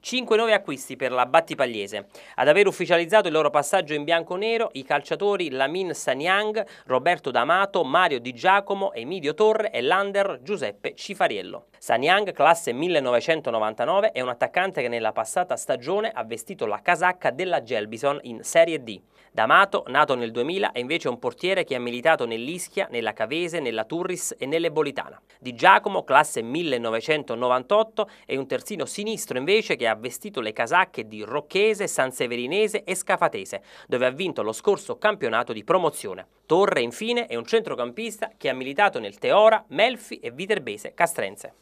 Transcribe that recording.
5 nuovi acquisti per la Battipagliese. Ad aver ufficializzato il loro passaggio in bianco-nero i calciatori Lamin Sanyang, Roberto D'Amato, Mario Di Giacomo, Emidio Torre e Lander Giuseppe Cifariello. Sanyang, classe 1999, è un attaccante che nella passata stagione ha vestito la casacca della Gelbison in Serie D. D'Amato, nato nel 2000, è invece un portiere che ha militato nell'Ischia, nella Cavese, nella Turris e nell'Ebolitana. Di Giacomo, classe 1998, è un terzino sinistro invece che ha ha vestito le casacche di Rocchese, Sanseverinese e Scafatese, dove ha vinto lo scorso campionato di promozione. Torre, infine, è un centrocampista che ha militato nel Teora, Melfi e Viterbese Castrense.